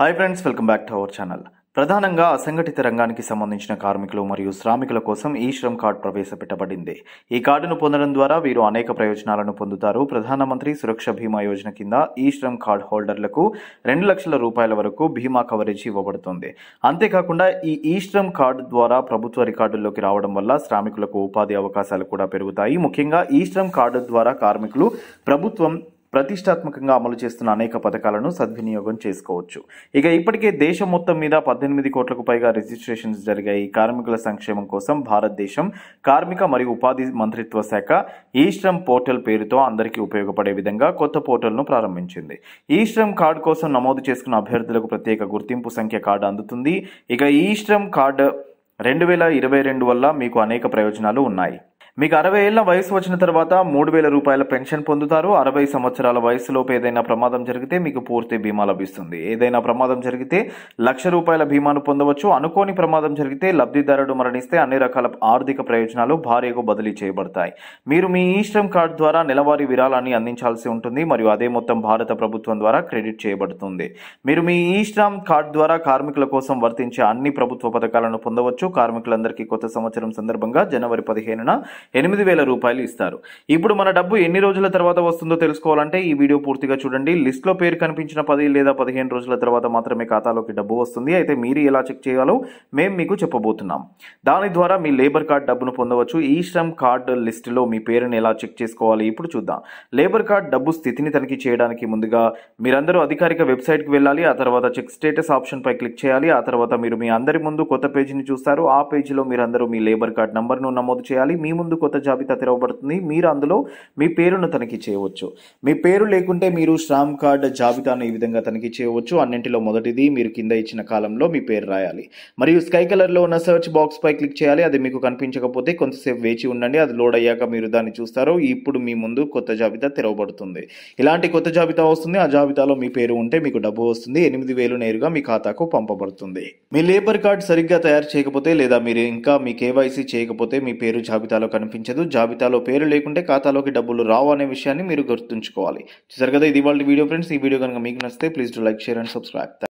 hi friends welcome back to our channel ప్రధానంగా అసంఘటిత రంగానికి సంబంధించిన కార్మికులు మరియు శ్రామికుల కోసం ఈ శ్రమ్ కార్డు ప్రవేశపెట్టబడింది ఈ కార్డును పొందడం ద్వారా వీరు అనేక ప్రయోజనాలను పొందుతారు ప్రధానమంత్రి సురక్ష బీమా యోజన కింద ఈ శ్రమ్ కార్డ్ హోల్డర్లకు రెండు లక్షల రూపాయల వరకు బీమా కవరేజ్ ఇవ్వబడుతుంది అంతేకాకుండా ఈ ఈ శ్రమ్ కార్డు ద్వారా ప్రభుత్వ రికార్డుల్లోకి రావడం వల్ల శ్రామికులకు ఉపాధి అవకాశాలు కూడా పెరుగుతాయి ముఖ్యంగా ఈ శ్రమ్ కార్డు ద్వారా కార్మికులు ప్రభుత్వం ప్రతిష్టాత్మకంగా అమలు చేస్తున్న అనేక పథకాలను సద్వినియోగం చేసుకోవచ్చు ఇక ఇప్పటికే దేశం మొత్తం మీద పద్దెనిమిది కోట్లకు పైగా రిజిస్ట్రేషన్స్ జరిగాయి కార్మికుల సంక్షేమం కోసం భారతదేశం కార్మిక మరియు ఉపాధి మంత్రిత్వ శాఖ ఈ శ్రమ్ పోర్టల్ పేరుతో అందరికీ ఉపయోగపడే విధంగా కొత్త పోర్టల్ను ప్రారంభించింది ఈ శ్రమ్ కార్డు కోసం నమోదు చేసుకున్న అభ్యర్థులకు ప్రత్యేక గుర్తింపు సంఖ్య కార్డు అందుతుంది ఇక ఈ శ్రమ్ కార్డు రెండు వేల ఇరవై రెండు వల్ల మీకు అనేక ప్రయోజనాలు ఉన్నాయి మీకు అరవై ఏళ్ల వయసు వచ్చిన తర్వాత మూడు వేల రూపాయల పెన్షన్ పొందుతారు అరవై సంవత్సరాల వయసులోపు ఏదైనా ప్రమాదం జరిగితే మీకు పూర్తి బీమా లభిస్తుంది ఏదైనా ప్రమాదం జరిగితే లక్ష రూపాయల బీమాను పొందవచ్చు అనుకోని ప్రమాదం జరిగితే లబ్ధిదారుడు మరణిస్తే అన్ని రకాల ఆర్థిక ప్రయోజనాలు భార్యకు బదిలీ చేయబడతాయి మీరు మీ ఈశ్రమ్ కార్డు ద్వారా నెలవారీ విరాళాన్ని అందించాల్సి ఉంటుంది మరియు అదే మొత్తం భారత ప్రభుత్వం ద్వారా క్రెడిట్ చేయబడుతుంది మీరు మీ ఈశ్రమ్ కార్డు ద్వారా కార్మికుల కోసం వర్తించే అన్ని ప్రభుత్వ పథకాలను పొందవచ్చు కార్మికులందరికీ కొత్త సంవత్సరం సందర్భంగా జనవరి పదిహేనున ఎనిమిది వేల రూపాయలు ఇస్తారు ఇప్పుడు మన డబ్బు ఎన్ని రోజుల తర్వాత వస్తుందో తెలుసుకోవాలంటే ఈ వీడియో పూర్తిగా చూడండి లిస్ట్లో పేరు కనిపించిన పది లేదా పదిహేను రోజుల తర్వాత మాత్రమే ఖాతాలోకి డబ్బు వస్తుంది అయితే మీరు ఎలా చెక్ చేయాలో మేము మీకు చెప్పబోతున్నాం దాని ద్వారా మీ లేబర్ కార్డ్ డబ్బును పొందవచ్చు ఈ శ్రమ్ కార్డ్ లిస్టులో మీ పేరుని ఎలా చెక్ చేసుకోవాలి ఇప్పుడు చూద్దాం లేబర్ కార్డ్ డబ్బు స్థితిని తనిఖీ చేయడానికి ముందుగా మీరందరూ అధికారిక వెబ్సైట్కి వెళ్ళాలి ఆ తర్వాత చెక్ స్టేటస్ ఆప్షన్పై క్లిక్ చేయాలి ఆ తర్వాత మీరు మీ అందరి ముందు కొత్త పేజీని చూస్తారు ఆ పేజీలో మీరందరూ మీ లేబర్ కార్డ్ నంబర్ను నమోదు చేయాలి మీ ముందు ముందు కొత్త జాబితా తెరవబడుతుంది మీరు అందులో మీ పేరును తనిఖీ చేయవచ్చు మీ పేరు లేకుంటే మీరు శ్రామ్ కార్డ్ జాబితాను ఈ విధంగా తనిఖీ చేయవచ్చు అన్నింటిలో మొదటిది మీరు కింద ఇచ్చిన కాలంలో మీ పేరు రాయాలి మరియు స్కై కలర్లో ఉన్న సెర్చ్ బాక్స్ పై క్లిక్ చేయాలి అది మీకు కనిపించకపోతే కొంతసేపు వేచి ఉండండి అది లోడ్ అయ్యాక మీరు దాన్ని చూస్తారు ఇప్పుడు మీ ముందు కొత్త జాబితా తెరవబడుతుంది ఇలాంటి కొత్త జాబితా వస్తుంది ఆ జాబితాలో మీ పేరు ఉంటే మీకు డబ్బు వస్తుంది ఎనిమిది వేలు నేరుగా మీ ఖాతాకు పంపబడుతుంది మీ లేబర్ కార్డ్ సరిగ్గా తయారు చేయకపోతే లేదా మీరు ఇంకా మీ కేవైసీ చేయకపోతే మీ పేరు జాబితాలో కనిపి కనిపించదు జాబితాలో పేరు లేకుంటే ఖాతాలోకి డబ్బులు రావు అనే విషయాన్ని మీరు గుర్తుంచుకోవాలి చూసారు కదా ఇది వాళ్ళ వీడియో ఫ్రెండ్స్ ఈ వీడియో కనుక మీకు నచ్చితే please do like share and subscribe